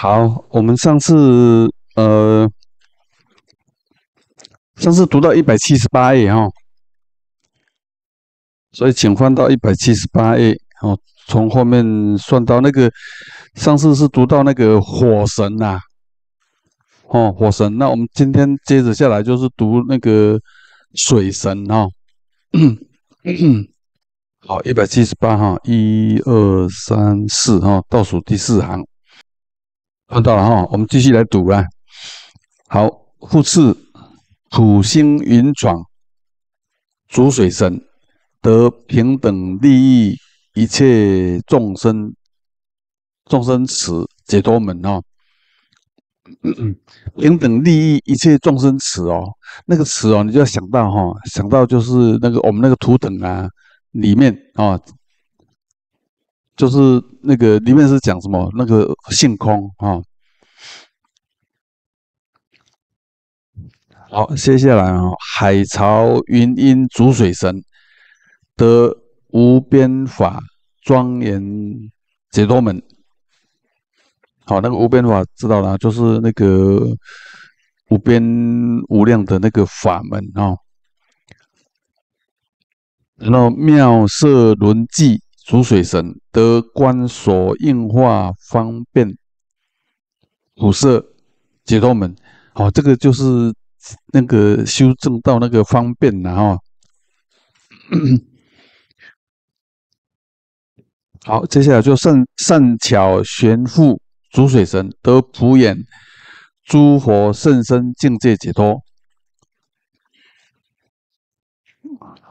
好，我们上次呃，上次读到一百七十八页哈，所以请翻到一百七十八页哦。从后面算到那个，上次是读到那个火神呐，哦，火神。那我们今天接着下来就是读那个水神哈。好，一百七十八哈，一二三四哈，倒数第四行。看到了哈，我们继续来读啦。好，复次，土星云转，主水深，得平等利益一切众生，众生慈解脱门哦。平等利益一切众生慈哦，那个慈哦，你就要想到哈，想到就是那个我们那个图腾啊，里面啊。就是那个里面是讲什么？那个性空啊。好，接下来啊，海潮云音逐水神，得无边法庄严解脱门。好，那个无边法知道了，就是那个无边无量的那个法门啊。然后妙色轮迹。主水神得关所硬化方便，补摄解脱门，好，这个就是那个修正到那个方便了哈。好，接下来就善善巧玄父主水神得普眼诸佛甚深境界解脱。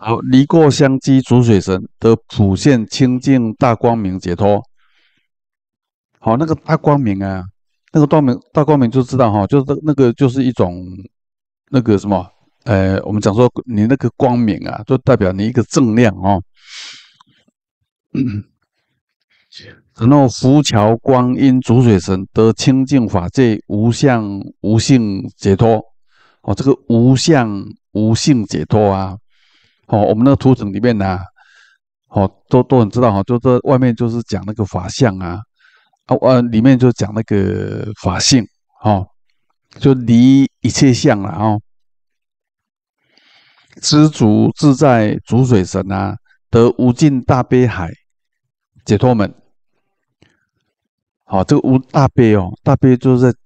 好离过相积主水神得普现清净大光明解脱。好，那个大光明啊，那个大明大光明就知道哈，就是那那个就是一种那个什么，呃，我们讲说你那个光明啊，就代表你一个正量哦。然后浮桥观音主水神得清净法界无相无性解脱。哦，这个无相无性解脱啊。哦，我们那个图层里面呢，哦，都都很知道哈，就这外面就是讲那个法相啊，啊，呃，里面就讲那个法性，哦，就离一切相了哦，知足自在足水神啊，得无尽大悲海解脱门，好，这个无大悲哦，大悲就是在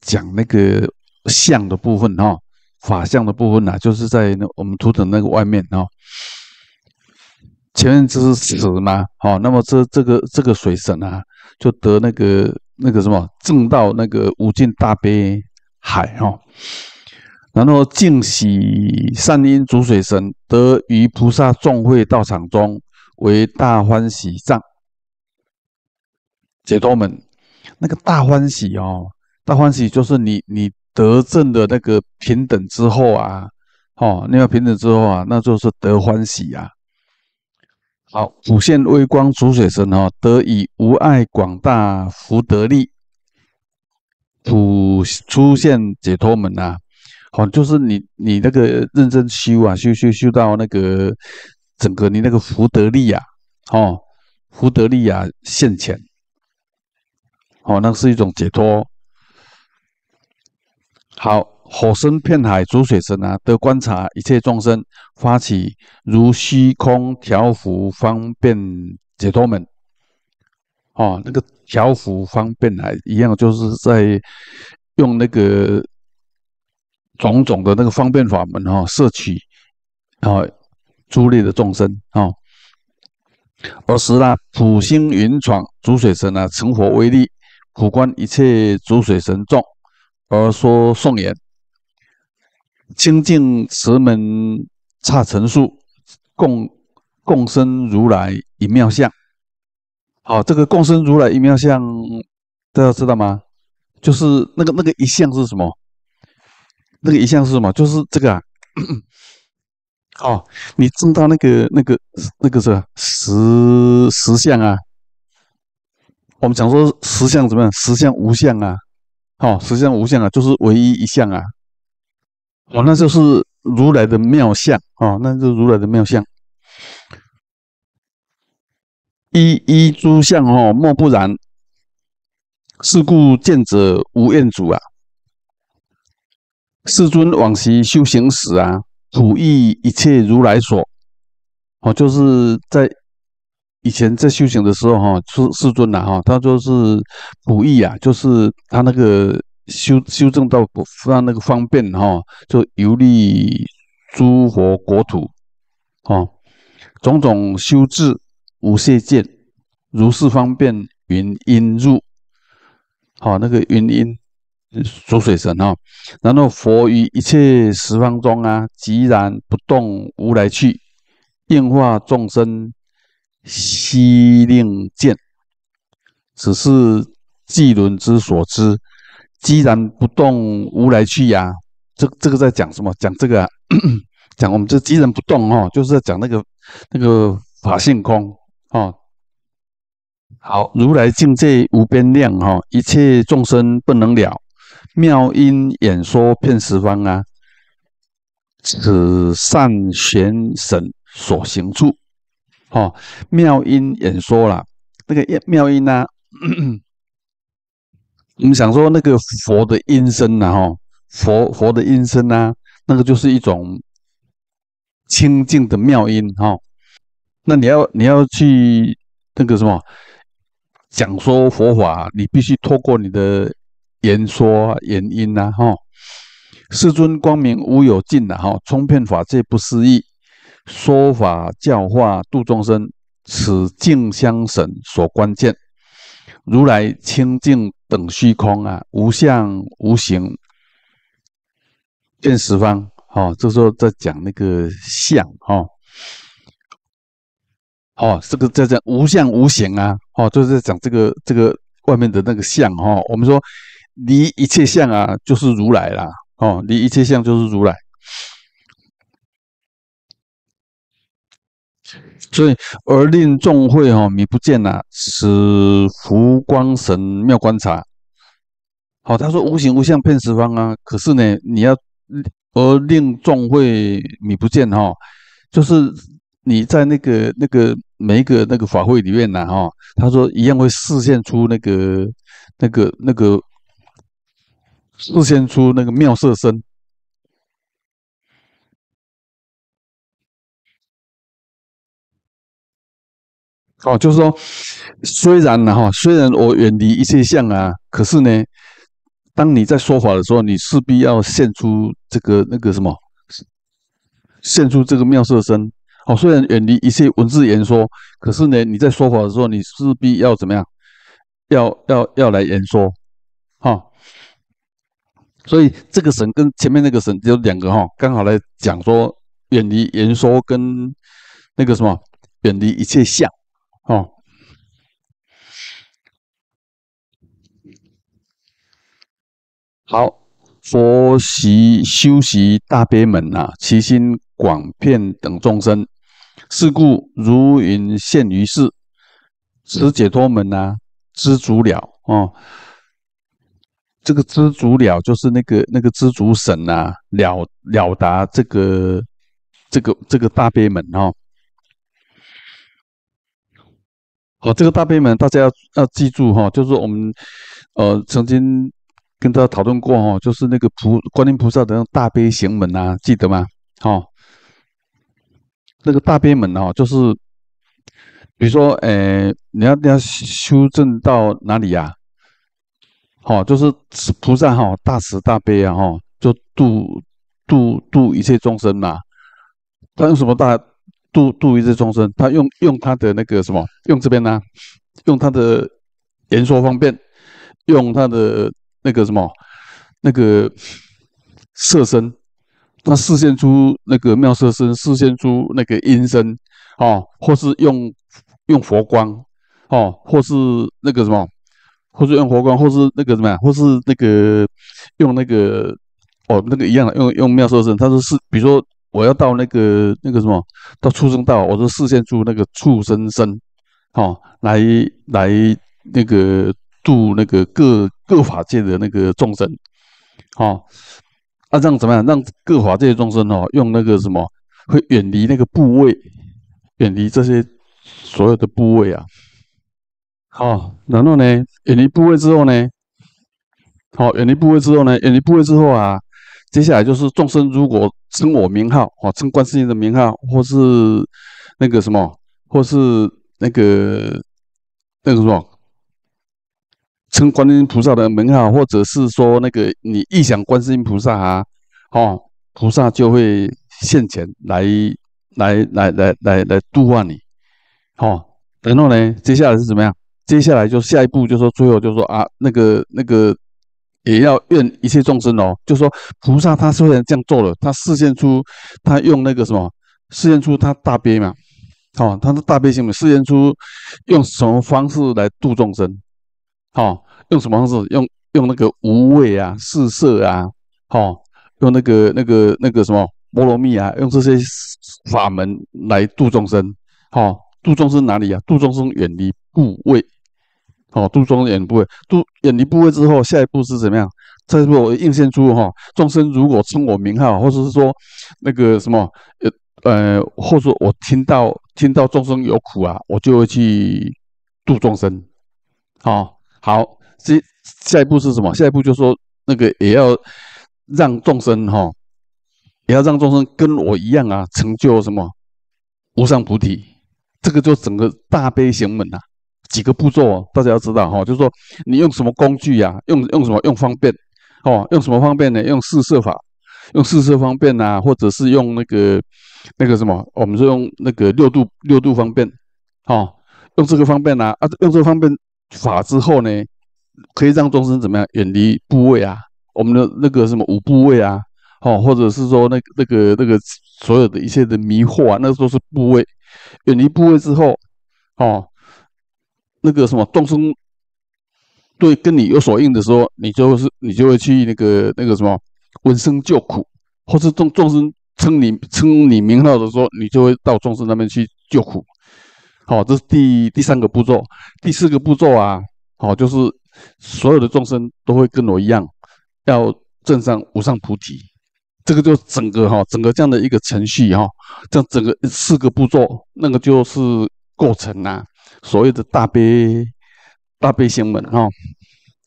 讲那个相的部分哦。法相的部分啊，就是在我们图腾那个外面哦，前面这是死嘛，好，那么这这个这个水神啊，就得那个那个什么正道那个无尽大悲海哈，然后净喜善因主水神得于菩萨众会道场中为大欢喜藏，解脱门那个大欢喜哦，大欢喜就是你你。得正的那个平等之后啊，哦，那个平等之后啊，那就是得欢喜啊。好，普现微光主水神哦，得以无碍广大福德力，普出现解脱门呐。好，就是你你那个认真修啊，修修修到那个整个你那个福德力啊，哦，福德力啊现前，哦，那是一种解脱。好，火生片海主水神啊，得观察一切众生发起如虚空调伏方便解脱门。哦，那个调伏方便还一样，就是在用那个种种的那个方便法门哦，摄取啊诸类的众生啊。尔时呢，普星云闯主水神啊，成佛威力，普观一切主水神众。而说颂言清净慈门差成数，共共生如来一妙相。好，这个共生如来一妙相，大家知道吗？就是那个那个一相是什么？那个一相是什么？就是这个啊。好，你知到那个那个那个是实实相啊。我们讲说实相怎么样？实相无相啊。好，实际上无相啊，就是唯一一相啊，哦，那就是如来的妙相哦，那就是如来的妙相，一一诸相哦，莫不然。是故见者无厌主啊，世尊往昔修行时啊，普益一切如来所，哦，就是在。以前在修行的时候，哈，世世尊呐，哈，他就是不义啊，就是他那个修修正到让那个方便，哈，就游历诸佛国土，哈，种种修治无懈见，如是方便云因入，好那个云因属水神哈，然后佛于一切十方中啊，寂然不动无来去，应化众生。悉令见，只是寂轮之所知。寂然不动，如来去呀。这这个在讲什么？讲这个，讲我们这既然不动哦，就是在讲那个那个法性空哦。好，如来境界无边量哈，一切众生不能了。妙音演说遍十方啊，此上玄神所行处。好，妙音演说了，那个妙音呐，我 们想说那个佛的音声呐，哈，佛佛的音声啊，那个就是一种清净的妙音，哈。那你要你要去那个什么讲说佛法，你必须透过你的言说言音呐，哈。世尊光明无有尽呐，哈，充遍法界不思议。说法教化度众生，此净相神所关键。如来清净等虚空啊，无相无形，见十方。哦，这时候在讲那个相，哦。哦，这个在讲无相无形啊，哦，就是在讲这个这个外面的那个相，哦。我们说离一切相啊，就是如来啦，哦，离一切相就是如来。所以而令众会哦迷不见呐，使福光神妙观察。好，他说无形无相骗十方啊，可是呢，你要而令众会迷不见哈，就是你在那个那个每一个那个法会里面呐哈，他说一样会示现出那个那个那个示现出那个妙色身。好，就是说，虽然呢，哈，虽然我远离一切相啊，可是呢，当你在说法的时候，你势必要现出这个那个什么，现出这个妙色身。好，虽然远离一切文字言说，可是呢，你在说法的时候，你势必要怎么样？要要要来言说，哈。所以这个神跟前面那个神只有两个哈，刚好来讲说远离言说跟那个什么，远离一切相。哦，好，佛习修习大悲门啊，其心广遍等众生，是故如云现于世，此解脱门啊，知足了哦。这个知足了，就是那个那个知足神啊，了了达这个这个这个大悲门哦。好，这个大悲门大家要要记住哈，就是我们呃曾经跟大家讨论过哈，就是那个菩观音菩萨的那大悲行门啊，记得吗？好，那个大悲门啊，就是比如说哎，你要你要修正到哪里呀？好，就是菩萨哈，大慈大悲啊哈，就度度度一切众生嘛，他有什么大？度度一只众生，他用用他的那个什么，用这边呢？用他的言说方便，用他的那个什么，那个色身，那示现出那个妙色身，示现出那个音身，哦，或是用用佛光，哦，或是那个什么，或是用佛光，或是那个什么或是那个用那个哦，那个一样的，用用妙色身。他说是，比如说。我要到那个那个什么，到畜生道。我说四线住那个畜生生，好来来那个住那个各各法界的那个众生，好，啊让怎么样？让各法界众生哦，用那个什么，会远离那个部位，远离这些所有的部位啊。好，然后呢，远离部位之后呢，好，远离部位之后呢，远离部位之后啊。接下来就是众生如果称我名号，哦，称观世音的名号，或是那个什么，或是那个那个什么，称观音菩萨的名号，或者是说那个你一想观世音菩萨啊，哦，菩萨就会现前来来来来来来度化你。好，然后呢，接下来是怎么样？接下来就下一步就说，最后就说啊，那个那个。也要愿一切众生哦，就说菩萨他虽然这样做了，他示现出他用那个什么示现出他大悲嘛，好，他的大悲心嘛，示现出用什么方式来度众生，好，用什么方式，用用那个无畏啊，四色啊，好，用那个那个那个什么波罗蜜啊，用这些法门来度众生，好，度众生哪里啊？度众生远离怖畏。哦，度生眼部，位，度远离部位之后，下一步是怎么样？这一步我映现出哈，众生如果称我名号，或者是说那个什么，呃，或者我听到听到众生有苦啊，我就会去度众生。好，好，这下一步是什么？下一步就说那个也要让众生哈，也要让众生跟我一样啊，成就什么无上菩提。这个就整个大悲行门呐。几个步骤，哦，大家要知道哈，就是说你用什么工具呀？用用什么用方便？哦，用什么方便呢？用四色法，用四色方便啊，或者是用那个那个什么？我们是用那个六度六度方便，哦，用这个方便啊啊，用这个方便法之后呢，可以让众生怎么样远离部位啊？我们的那个什么五部位啊？哦，或者是说那那个那个所有的一切的迷惑啊，那都是部位。远离部位之后，哦。那个什么众生对跟你有所应的时候，你就是你就会去那个那个什么闻声救苦，或是众众生称你称你名号的时候，你就会到众生那边去救苦。好，这是第第三个步骤，第四个步骤啊，好，就是所有的众生都会跟我一样要镇上无上菩提。这个就整个哈，整个这样的一个程序哈，这样整个四个步骤那个就是构成啊。所谓的大悲大悲心们哈，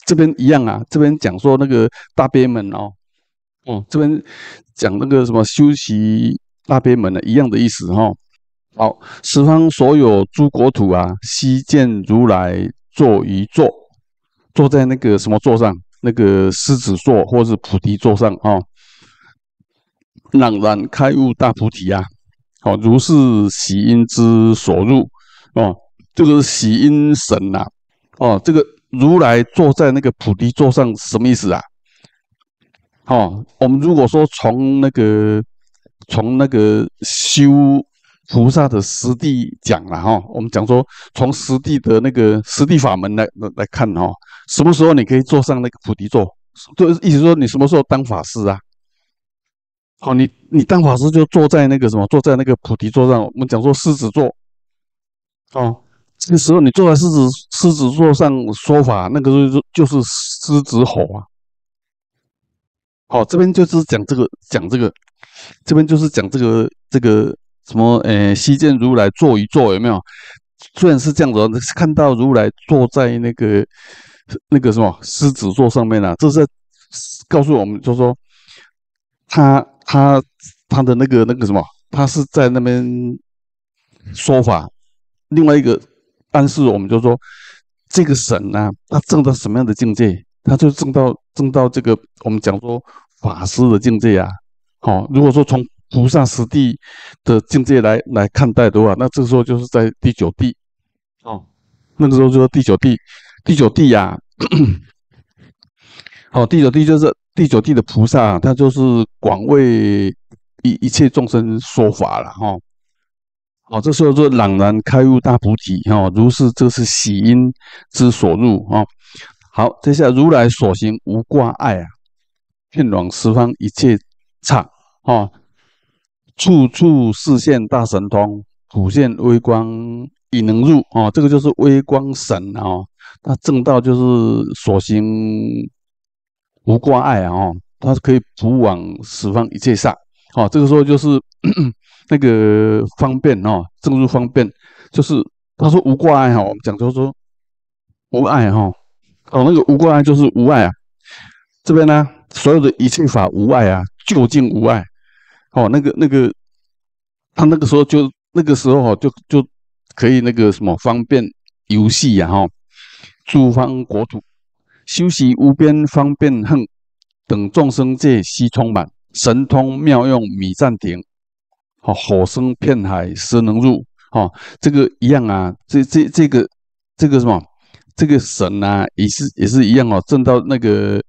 这边一样啊，这边讲说那个大悲门哦，哦，这边讲那个什么修习大悲门的一样的意思哈。好，十方所有诸国土啊，悉见如来坐一坐，坐在那个什么座上，那个狮子座或是菩提座上啊，朗然开悟大菩提啊，好，如是喜因之所入哦。这个是喜阴神呐，哦，这个如来坐在那个菩提座上什么意思啊？哦，我们如果说从那个从那个修菩萨的实地讲了哈，我们讲说从实地的那个实地法门来来来看哈，什么时候你可以坐上那个菩提座？就是意思说你什么时候当法师啊？好，你你当法师就坐在那个什么？坐在那个菩提座上，我们讲说狮子座，哦。这个时候，你坐在狮子狮子座上说法，那个就是就是狮子吼啊。好，这边就是讲这个讲这个，这边就是讲这个这个什么呃，西见如来坐一坐有没有？虽然是这样子，看到如来坐在那个那个什么狮子座上面呢，这是告诉我们就说，他他他的那个那个什么，他是在那边说法，另外一个。但是我们就说，这个神呢，他证到什么样的境界，他就证到证到这个我们讲说法师的境界啊。好，如果说从菩萨十地的境界来来看待的话，那这个时候就是在第九地。哦，那个时候就是第九地，第九地呀。好，第九地就是第九地的菩萨，他就是广为一一切众生说法了哈。哦，这时候说朗然开悟大菩提，哈，如是这是喜因之所入，哦。好，接下如来所行无挂碍啊，遍往十方一切刹，哦，处处示现大神通，普现微光以能入，哦，这个就是微光神，哦，那正道就是所行无挂碍，哦，他是可以普往十方一切刹，好，这个时候就是。那个方便哦，正如方便，就是他说无挂碍哈。我们讲就说无碍哈，哦，那个无挂碍就是无碍啊。这边呢，所有的一切法无碍啊，究竟无碍。哦，那个那个，他那个时候就那个时候哦，就就可以那个什么方便游戏呀哈，诸方国土休息无边方便恨等众生界悉充满，神通妙用米暂停。好火生片海，蛇能入。哦，这个一样啊。这这这个这个什么？这个神啊，也是也是一样哦。证到那个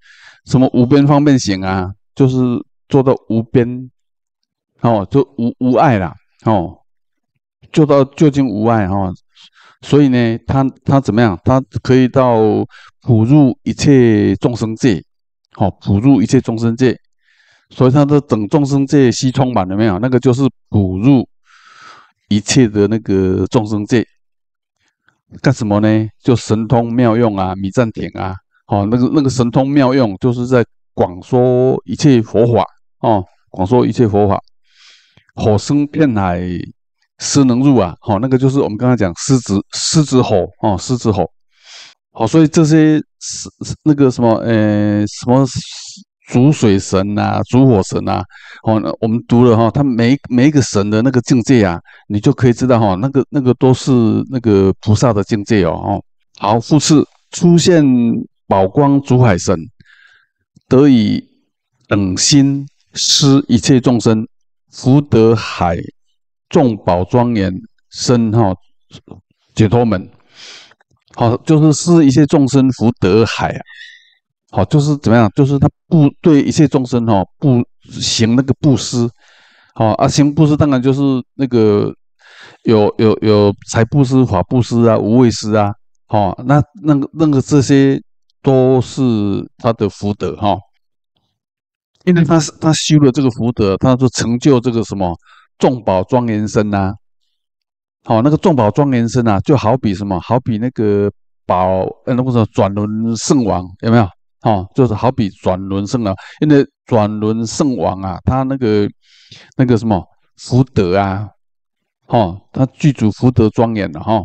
什么无边方便行啊，就是做到无边哦，就无无碍啦哦，做到究竟无碍哦，所以呢，他他怎么样？他可以到普入一切众生界，好，普入一切众生界。所以他的等众生界悉充满了没有？那个就是补入一切的那个众生界，干什么呢？就神通妙用啊，弥赞挺啊，好那个那个神通妙用就是在广说一切佛法哦，广说一切佛法。火生片海，师能入啊，好那个就是我们刚才讲狮子狮子吼哦，狮子吼。好，所以这些是那个什么，呃什么？主水神呐，主火神呐，哦，我们读了哈，他每每一个神的那个境界啊，你就可以知道哈，那个那个都是那个菩萨的境界哦。好，复次出现宝光主海神，得以等心施一切众生福德海众宝庄严身哈解脱门。好，就是施一切众生福德海啊。好，就是怎么样？就是他不对一切众生哦，不行那个布施，好啊，行布施当然就是那个有有有财布施、法布施啊、无畏施啊，好，那那个那个这些都是他的福德哈，因为他是他修了这个福德，他就成就这个什么众宝庄严身呐，好，那个众宝庄严身啊，就好比什么？好比那个宝呃那个什么转轮圣王有没有？哦，就是好比转轮圣啊，因为转轮圣王啊，他那个那个什么福德啊，哦，他具足福德庄严的哈。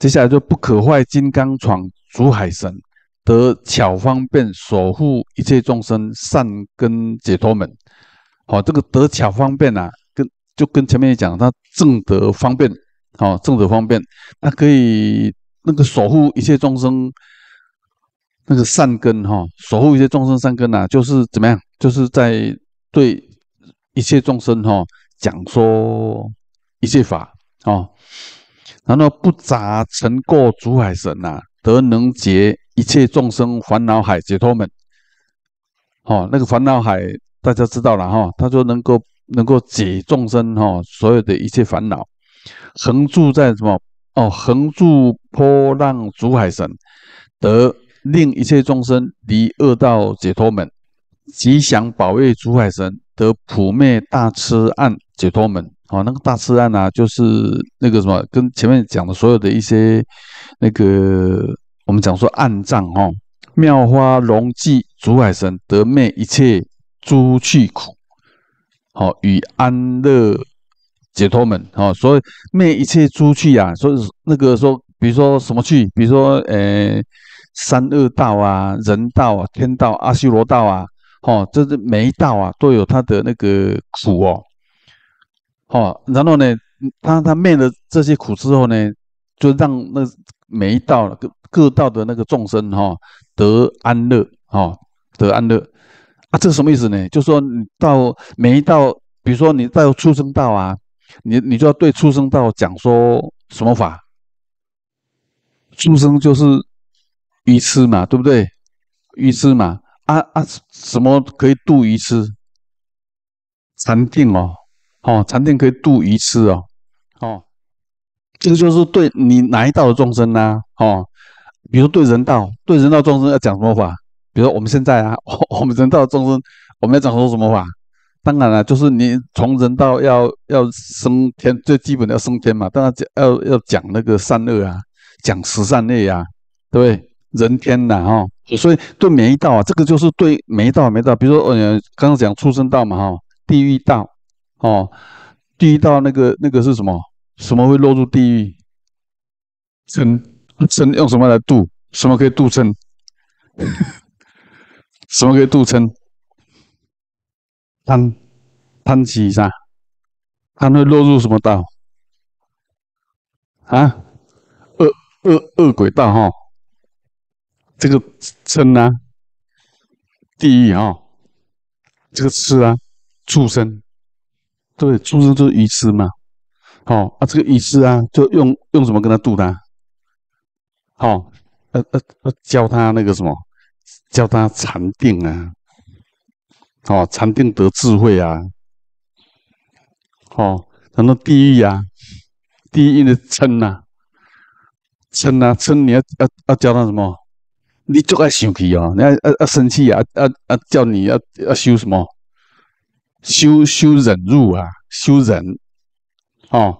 接下来就不可坏金刚闯主海神得巧方便守护一切众生善根解脱门。好，这个得巧方便啊，跟就跟前面也讲，他正德方便，好正德方便，他可以那个守护一切众生。那个善根哈，守护一些众生善根呐，就是怎么样？就是在对一切众生哈讲说一切法哦，然后不杂成过主海神呐，得能解一切众生烦恼海解脱门。哦，那个烦恼海大家知道了哈，他说能够能够解众生哈所有的一切烦恼，横住在什么？哦，横住波浪主海神得。令一切众生离恶道解脱门，吉祥保卫主海神得普灭大痴案解脱门。哦，那个大痴案啊，就是那个什么，跟前面讲的所有的一些那个，我们讲说暗障。哈，妙花容济主海神得灭一切诸趣苦。好，与安乐解脱门。好，所以灭一切诸趣呀。所以那个说，比如说什么趣？比如说，诶。三恶道啊，人道啊，天道、阿修罗道啊，哦，这是每一道啊，都有它的那个苦哦，哦，然后呢，他他灭了这些苦之后呢，就让那每一道各各道的那个众生哈得安乐哦，得安乐啊，这什么意思呢？就说你到每一道，比如说你到出生道啊，你你就要对出生道讲说什么法，出生就是。鱼吃嘛，对不对？鱼吃嘛，啊啊，什么可以渡鱼吃？禅定哦，哦，禅定可以渡鱼吃哦，哦，这个就是对你哪一道的众生呐，哦，比如对人道，对人道众生要讲什么法？比如我们现在啊，我们人道众生，我们要讲说什么法？当然了，就是你从人道要要升天，最基本的要升天嘛，当然要要讲那个善恶啊，讲慈善业啊，对不对？人天道哈，所以对每一道啊，这个就是对每一道一道。比如说，呃，刚刚讲出生道嘛哈，地狱道，哦，地狱道那个那个是什么？什么会落入地狱？真真用什么来度？什么可以度嗔？什么可以度嗔？贪，贪起啥？贪会落入什么道？啊，恶恶恶鬼道哈。这个嗔呢，地狱哦，这个痴啊，畜生，对，畜生就是愚痴嘛，好啊，这个愚痴啊，就用用什么跟他度他？好，呃呃呃，教他那个什么，教他禅定啊，哦，禅定得智慧啊，哦，什么地狱啊，地狱的嗔呐，嗔呐，嗔你要要要教他什么？你最爱生气哦，你啊啊生气啊啊啊叫你要要修什么？修修忍辱啊，修忍，哦，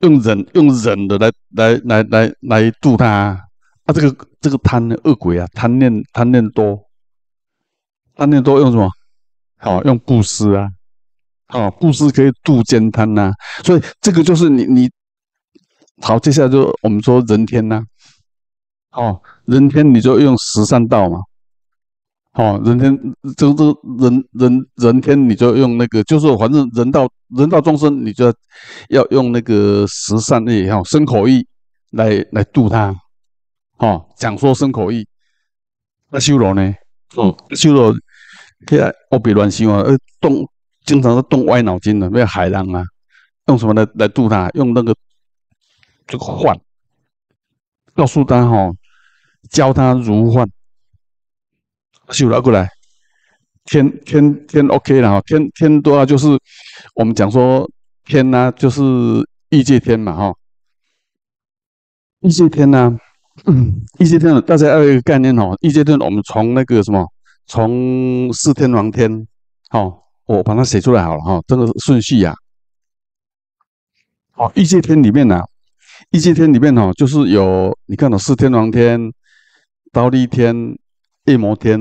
用忍用忍的来来来来来度他啊！这个这个贪呢，恶鬼啊，贪念贪念多，贪念多用什么？好用布施啊，好布施可以度悭贪呐。所以这个就是你你好，接下来就我们说人天呐。哦，人天你就用十三道嘛。哦，人天个这人，人，人天你就用那个，就是反正人道，人道众生，你就要用那个十善类哈生口意来来度他。哦，讲说生口意，那修罗呢？嗯，修罗现在我别乱修啊，动经常是动歪脑筋的，有海浪啊。用什么来来度他？用那个这个幻。告诉他哦，教他如幻，秀拉过来，天天天 OK 了哈，天天多啊就是我们讲说天呐，就是异界天嘛吼，异界天呐，欲界天大家要有一个概念哦，异界天我们从那个什么，从四天王天，好，我把它写出来好了哈，这个顺序呀，好，异界天里面呢。一界天里面哦，就是有你看到四天王天、刀立天、夜魔天，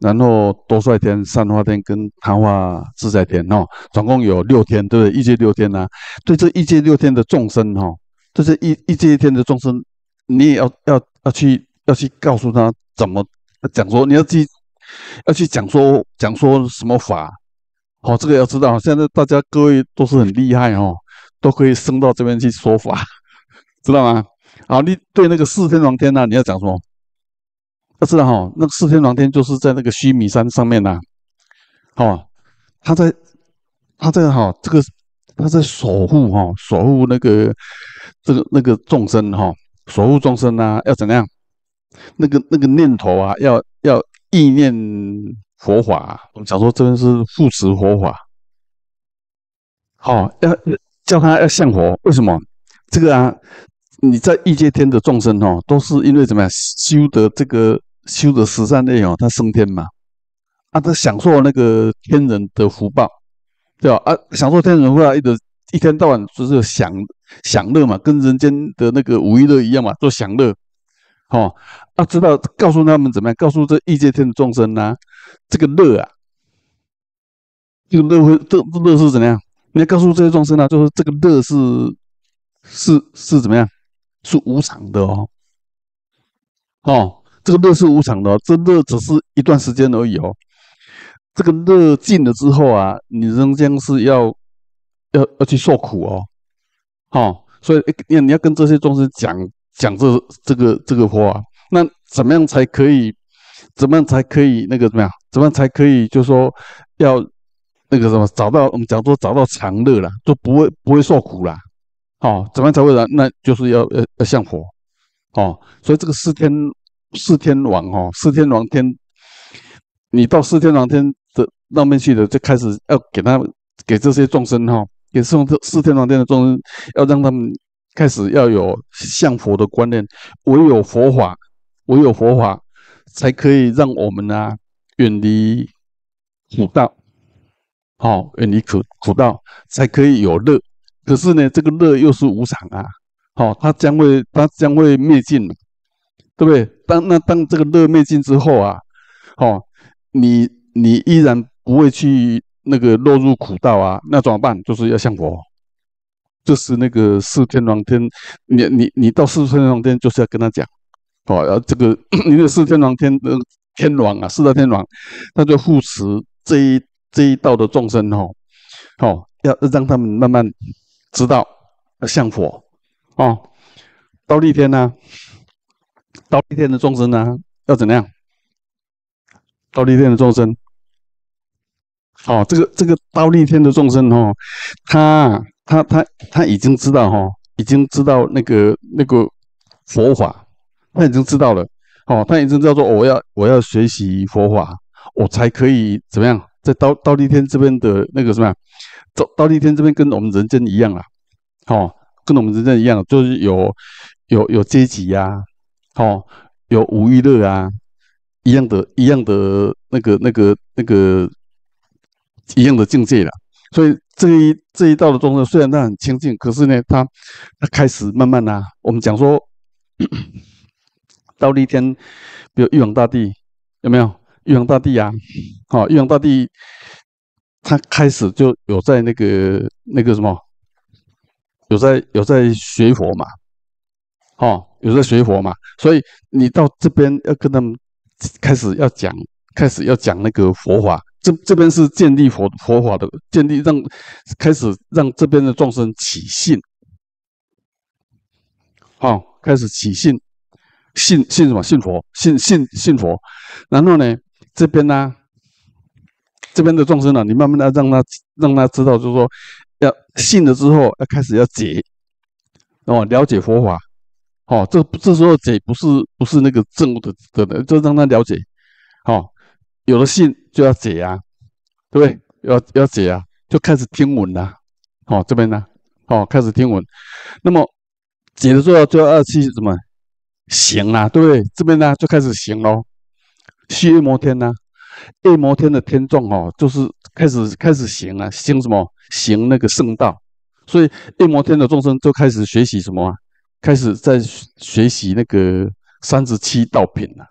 然后多帅天、善化天跟昙花自在天哦，总共有六天，对不对？一界六天呐，对这一界六天的众生哦，就是一一界一天的众生，你也要要要去要去告诉他怎么讲说，你要去要去讲说讲说什么法，好，这个要知道。现在大家各位都是很厉害哦，都可以升到这边去说法。知道吗？好，你对那个四天王天呐，你要讲什么？知道哈？那个四天王天就是在那个须弥山上面呐。好，他在，他在哈，这个他在守护哈，守护那个这个那个众生哈，守护众生呐，要怎样？那个那个念头啊，要要意念佛法。我们讲说，这边是护持佛法。好，要叫他要向佛，为什么？这个啊，你在异界天的众生哦，都是因为怎么样修得这个修得十善类哦，他升天嘛，啊，他享受那个天人的福报，对吧？啊，享受天人福啊，一的，一天到晚就是享享乐嘛，跟人间的那个五欲乐一样嘛，做享乐。哦，啊，知道告诉他们怎么样？告诉这异界天的众生呢，这个乐啊，这个乐会，这乐是怎么样？你要告诉这些众生啊，就是这个乐是。是是怎么样？是无常的哦，哦，这个热是无常的，这热只是一段时间而已哦。这个热尽了之后啊，你仍将是要要要去受苦哦，哦，所以你你要跟这些众生讲讲这这个这个话，那怎么样才可以？怎么样才可以那个怎么样？怎么样才可以？就说要那个什么找到我们讲说找到常乐了，就不会不会受苦啦。好，怎么样才会呢？那就是要要要向佛，哦，所以这个四天四天王哦，四天王天，你到四天王天的那边去的，就开始要给他给这些众生哈，给送这四天王天的众生，要让他们开始要有向佛的观念，唯有佛法，唯有佛法，才可以让我们呢远离苦道，好，远离苦苦道，才可以有乐。可是呢，这个乐又是无常啊，好，它将会它将会灭尽，对不对？当那当这个乐灭尽之后啊，好，你你依然不会去那个落入苦道啊，那怎么办？就是要像我，就是那个四天王天，你你你到四天王天就是要跟他讲，哦，然后这个你的 四天王天天王啊，四大天王，他就护持这一这一道的众生哦，好，要让他们慢慢。知道要向佛哦，到立天呢？到立天的众生呢？要怎样？到立天的众生，哦，这个这个到立天的众生哦，他他他他已经知道哈，已经知道那个那个佛法，他已经知道了哦，他已经知道说我要我要学习佛法，我才可以怎么样在到到立天这边的那个什么？到立天这边跟我们人间一样啊，哦，跟我们人间一样，就是有有有阶级呀，哦，有五欲乐啊，一样的，一样的那个那个那个一样的境界了。所以这一这一道的众生虽然他很清净，可是呢，他他开始慢慢啊，我们讲说，到立天，比如玉皇大帝有没有？玉皇大帝呀，好，玉皇大帝。他开始就有在那个那个什么，有在有在学佛嘛，好，有在学佛嘛，所以你到这边要跟他们开始要讲，开始要讲那个佛法，这这边是建立佛佛法的，建立让开始让这边的众生起信，好，开始起信，信信什么？信佛，信信信佛，然后呢，这边呢？这边的众生呢，你慢慢的让他让他知道，就是说要信了之后要开始要解哦，了解佛法哦，这这时候解不是不是那个正悟的的，就让他了解哦，有了信就要解啊，对不对？要要解啊，就开始听闻啦，哦这边呢，哦开始听闻，那么解的时候就要二期是什么行啊，对不对？这边呢就开始行喽，修摩天呢。夜魔天的天众哦，就是开始开始行啊，行什么？行那个圣道，所以夜魔天的众生就开始学习什么啊？开始在学习那个三十七道品了。